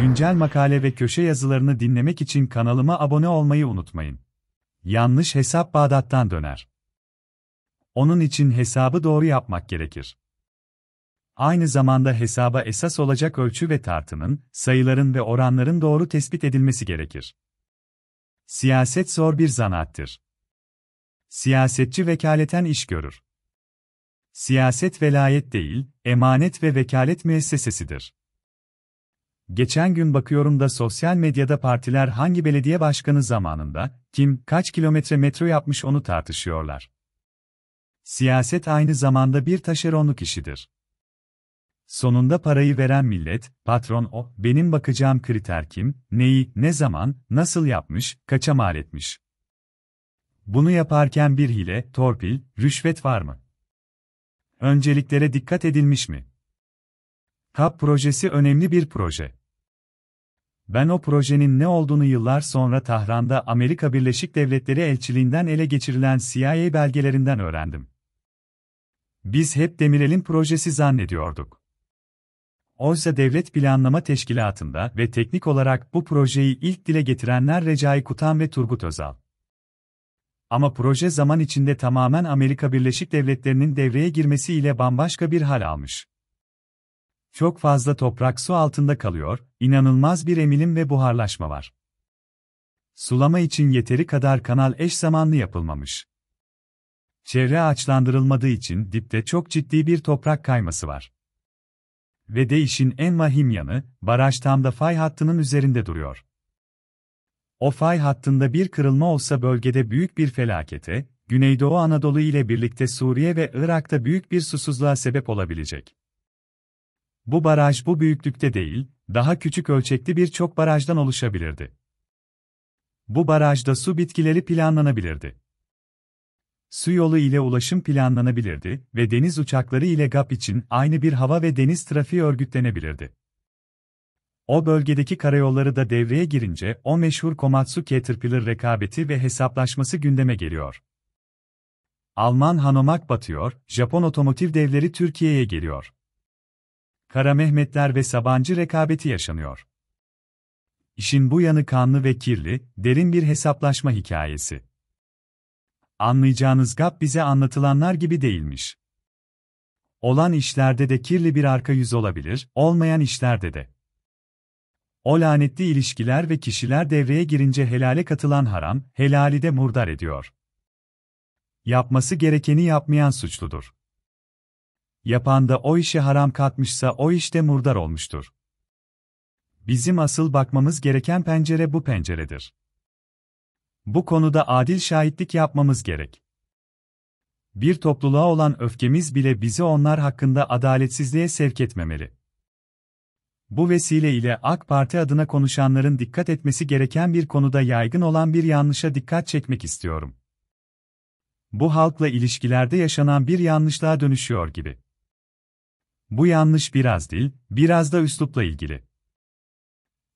Güncel makale ve köşe yazılarını dinlemek için kanalıma abone olmayı unutmayın. Yanlış hesap Bağdat'tan döner. Onun için hesabı doğru yapmak gerekir. Aynı zamanda hesaba esas olacak ölçü ve tartının, sayıların ve oranların doğru tespit edilmesi gerekir. Siyaset zor bir zanattır. Siyasetçi vekaleten iş görür. Siyaset velayet değil, emanet ve vekalet müessesesidir. Geçen gün bakıyorum da sosyal medyada partiler hangi belediye başkanı zamanında, kim, kaç kilometre metro yapmış onu tartışıyorlar. Siyaset aynı zamanda bir taşeronluk işidir. Sonunda parayı veren millet, patron o, oh, benim bakacağım kriter kim, neyi, ne zaman, nasıl yapmış, kaça mal etmiş. Bunu yaparken bir hile, torpil, rüşvet var mı? Önceliklere dikkat edilmiş mi? KAP projesi önemli bir proje. Ben o projenin ne olduğunu yıllar sonra Tahran'da Amerika Birleşik Devletleri elçiliğinden ele geçirilen CIA belgelerinden öğrendim. Biz hep Demirel'in projesi zannediyorduk. Oysa Devlet Planlama Teşkilatı'nda ve teknik olarak bu projeyi ilk dile getirenler Recai Kutan ve Turgut Özal. Ama proje zaman içinde tamamen Amerika Birleşik Devletleri'nin devreye girmesiyle bambaşka bir hal almış. Çok fazla toprak su altında kalıyor, inanılmaz bir emilim ve buharlaşma var. Sulama için yeteri kadar kanal eş zamanlı yapılmamış. Çevre ağaçlandırılmadığı için dipte çok ciddi bir toprak kayması var. Ve de işin en vahim yanı, baraj tam da fay hattının üzerinde duruyor. O fay hattında bir kırılma olsa bölgede büyük bir felakete, Güneydoğu Anadolu ile birlikte Suriye ve Irak'ta büyük bir susuzluğa sebep olabilecek. Bu baraj bu büyüklükte değil, daha küçük ölçekli birçok barajdan oluşabilirdi. Bu barajda su bitkileri planlanabilirdi. Su yolu ile ulaşım planlanabilirdi ve deniz uçakları ile GAP için aynı bir hava ve deniz trafiği örgütlenebilirdi. O bölgedeki karayolları da devreye girince o meşhur Komatsu Caterpillar rekabeti ve hesaplaşması gündeme geliyor. Alman Hanomag batıyor, Japon otomotiv devleri Türkiye'ye geliyor. Kara Mehmetler ve Sabancı rekabeti yaşanıyor. İşin bu yanı kanlı ve kirli, derin bir hesaplaşma hikayesi. Anlayacağınız GAP bize anlatılanlar gibi değilmiş. Olan işlerde de kirli bir arka yüz olabilir, olmayan işlerde de. O lanetli ilişkiler ve kişiler devreye girince helale katılan haram, helali de murdar ediyor. Yapması gerekeni yapmayan suçludur. Yapan da o işi haram katmışsa o işte murdar olmuştur. Bizim asıl bakmamız gereken pencere bu penceredir. Bu konuda adil şahitlik yapmamız gerek. Bir topluluğa olan öfkemiz bile bizi onlar hakkında adaletsizliğe sevk etmemeli. Bu vesile ile AK Parti adına konuşanların dikkat etmesi gereken bir konuda yaygın olan bir yanlışa dikkat çekmek istiyorum. Bu halkla ilişkilerde yaşanan bir yanlışlığa dönüşüyor gibi. Bu yanlış biraz değil, biraz da üslupla ilgili.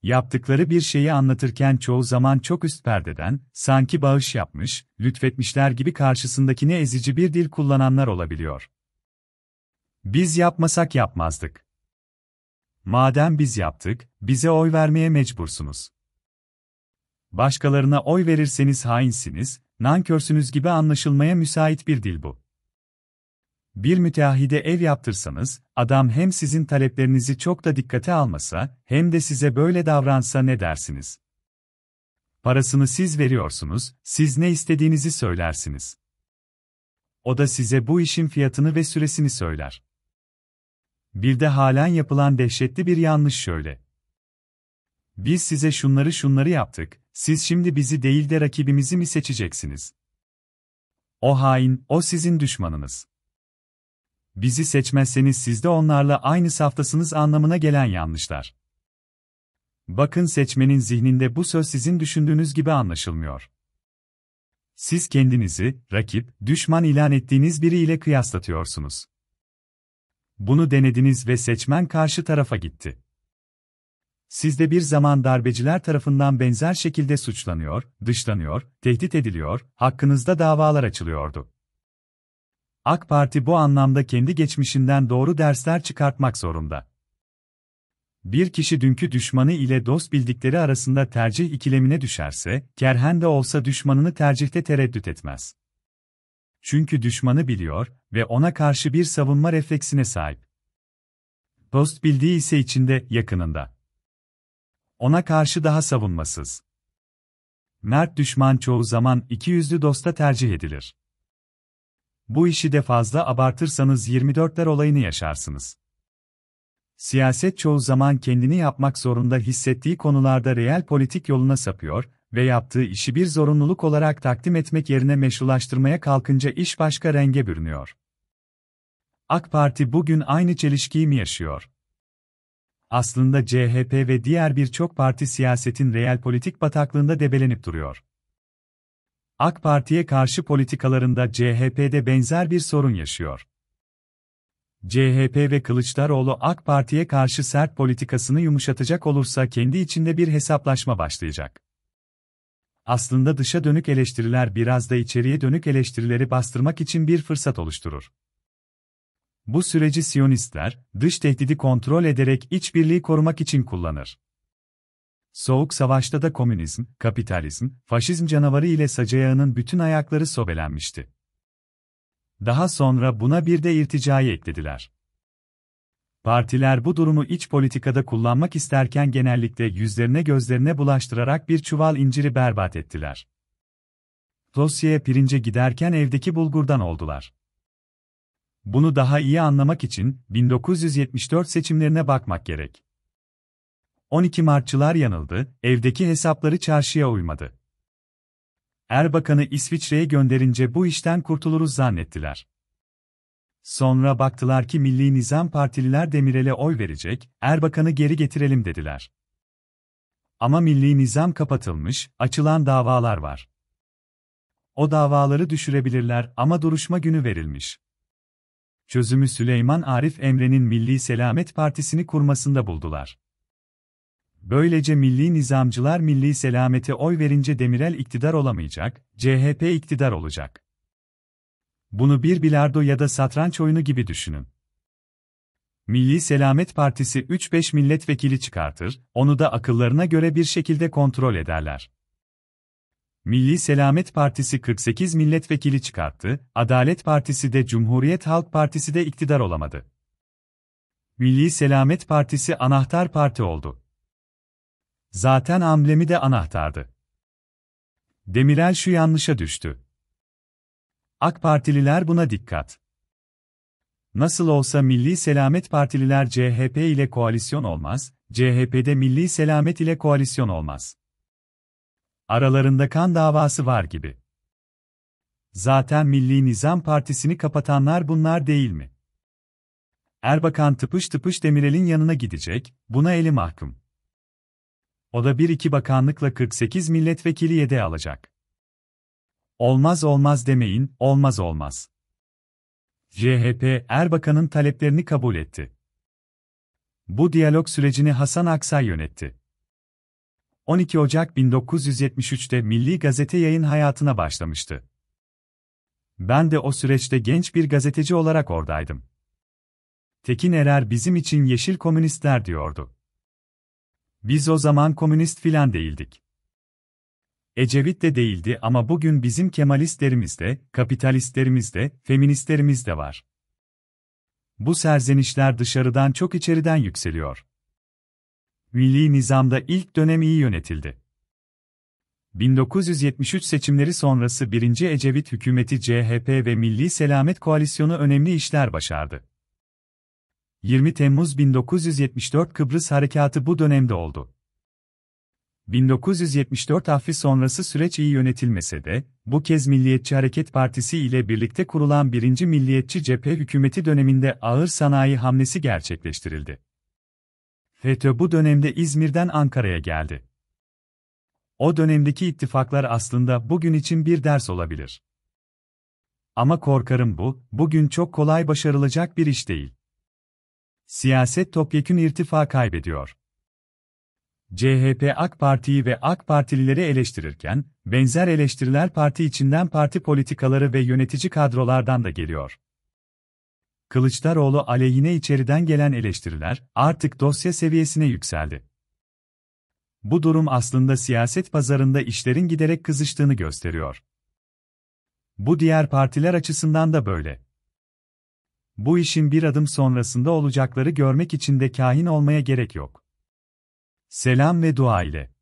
Yaptıkları bir şeyi anlatırken çoğu zaman çok üst perdeden, sanki bağış yapmış, lütfetmişler gibi karşısındakini ezici bir dil kullananlar olabiliyor. Biz yapmasak yapmazdık. Madem biz yaptık, bize oy vermeye mecbursunuz. Başkalarına oy verirseniz hainsiniz, nankörsünüz gibi anlaşılmaya müsait bir dil bu. Bir müteahhide ev yaptırsanız, adam hem sizin taleplerinizi çok da dikkate almasa, hem de size böyle davransa ne dersiniz? Parasını siz veriyorsunuz, siz ne istediğinizi söylersiniz. O da size bu işin fiyatını ve süresini söyler. Bir de halen yapılan dehşetli bir yanlış şöyle. Biz size şunları şunları yaptık, siz şimdi bizi değil de rakibimizi mi seçeceksiniz? O hain, o sizin düşmanınız bizi seçmezseniz siz de onlarla aynı saftasınız anlamına gelen yanlışlar. Bakın seçmenin zihninde bu söz sizin düşündüğünüz gibi anlaşılmıyor. Siz kendinizi, rakip, düşman ilan ettiğiniz biriyle kıyaslatıyorsunuz. Bunu denediniz ve seçmen karşı tarafa gitti. Siz de bir zaman darbeciler tarafından benzer şekilde suçlanıyor, dışlanıyor, tehdit ediliyor, hakkınızda davalar açılıyordu. AK Parti bu anlamda kendi geçmişinden doğru dersler çıkartmak zorunda. Bir kişi dünkü düşmanı ile dost bildikleri arasında tercih ikilemine düşerse, kerhen de olsa düşmanını tercihte tereddüt etmez. Çünkü düşmanı biliyor ve ona karşı bir savunma refleksine sahip. Dost bildiği ise içinde, yakınında. Ona karşı daha savunmasız. Mert düşman çoğu zaman iki yüzlü dosta tercih edilir. Bu işi de fazla abartırsanız 24'ler olayını yaşarsınız. Siyaset çoğu zaman kendini yapmak zorunda hissettiği konularda reel politik yoluna sapıyor ve yaptığı işi bir zorunluluk olarak takdim etmek yerine meşrulaştırmaya kalkınca iş başka renge bürünüyor. AK Parti bugün aynı çelişkiyi mi yaşıyor? Aslında CHP ve diğer birçok parti siyasetin reel politik bataklığında debelenip duruyor. AK Parti'ye karşı politikalarında CHP'de benzer bir sorun yaşıyor. CHP ve Kılıçdaroğlu AK Parti'ye karşı sert politikasını yumuşatacak olursa kendi içinde bir hesaplaşma başlayacak. Aslında dışa dönük eleştiriler biraz da içeriye dönük eleştirileri bastırmak için bir fırsat oluşturur. Bu süreci Siyonistler, dış tehdidi kontrol ederek iç birliği korumak için kullanır. Soğuk savaşta da komünizm, kapitalizm, faşizm canavarı ile sacayağının bütün ayakları sobelenmişti. Daha sonra buna bir de irticayı eklediler. Partiler bu durumu iç politikada kullanmak isterken genellikle yüzlerine gözlerine bulaştırarak bir çuval inciri berbat ettiler. Dosyaya pirince giderken evdeki bulgurdan oldular. Bunu daha iyi anlamak için 1974 seçimlerine bakmak gerek. 12 Martçılar yanıldı, evdeki hesapları çarşıya uymadı. Erbakan'ı İsviçre'ye gönderince bu işten kurtuluruz zannettiler. Sonra baktılar ki Milli Nizam Partililer Demirel'e oy verecek, Erbakan'ı geri getirelim dediler. Ama Milli Nizam kapatılmış, açılan davalar var. O davaları düşürebilirler ama duruşma günü verilmiş. Çözümü Süleyman Arif Emre'nin Milli Selamet Partisi'ni kurmasında buldular. Böylece milli nizamcılar milli selamete oy verince Demirel iktidar olamayacak, CHP iktidar olacak. Bunu bir bilardo ya da satranç oyunu gibi düşünün. Milli Selamet Partisi 3-5 milletvekili çıkartır, onu da akıllarına göre bir şekilde kontrol ederler. Milli Selamet Partisi 48 milletvekili çıkarttı, Adalet Partisi de Cumhuriyet Halk Partisi de iktidar olamadı. Milli Selamet Partisi anahtar parti oldu. Zaten amblemi de anahtardı. Demirel şu yanlışa düştü. AK Partililer buna dikkat. Nasıl olsa Milli Selamet Partililer CHP ile koalisyon olmaz, CHP'de Milli Selamet ile koalisyon olmaz. Aralarında kan davası var gibi. Zaten Milli Nizam Partisi'ni kapatanlar bunlar değil mi? Erbakan tıpış tıpış Demirel'in yanına gidecek, buna eli mahkum. O da bir iki bakanlıkla 48 milletvekili yede alacak. Olmaz olmaz demeyin, olmaz olmaz. CHP, Erbakan'ın taleplerini kabul etti. Bu diyalog sürecini Hasan Aksay yönetti. 12 Ocak 1973'te Milli Gazete yayın hayatına başlamıştı. Ben de o süreçte genç bir gazeteci olarak oradaydım. Tekin Erer bizim için yeşil komünistler diyordu. Biz o zaman komünist filan değildik. Ecevit de değildi ama bugün bizim Kemalistlerimizde, kapitalistlerimizde, kapitalistlerimiz feministlerimiz de var. Bu serzenişler dışarıdan çok içeriden yükseliyor. Milli nizamda ilk dönem iyi yönetildi. 1973 seçimleri sonrası 1. Ecevit hükümeti CHP ve Milli Selamet Koalisyonu önemli işler başardı. 20 Temmuz 1974 Kıbrıs Harekatı bu dönemde oldu. 1974 affi sonrası süreç iyi yönetilmese de, bu kez Milliyetçi Hareket Partisi ile birlikte kurulan 1. Milliyetçi Cephe Hükümeti döneminde ağır sanayi hamlesi gerçekleştirildi. FETÖ bu dönemde İzmir'den Ankara'ya geldi. O dönemdeki ittifaklar aslında bugün için bir ders olabilir. Ama korkarım bu, bugün çok kolay başarılacak bir iş değil. Siyaset topyekün irtifa kaybediyor. CHP AK Parti'yi ve AK Partilileri eleştirirken, benzer eleştiriler parti içinden parti politikaları ve yönetici kadrolardan da geliyor. Kılıçdaroğlu aleyhine içeriden gelen eleştiriler artık dosya seviyesine yükseldi. Bu durum aslında siyaset pazarında işlerin giderek kızıştığını gösteriyor. Bu diğer partiler açısından da böyle. Bu işin bir adım sonrasında olacakları görmek için de kahin olmaya gerek yok. Selam ve dua ile.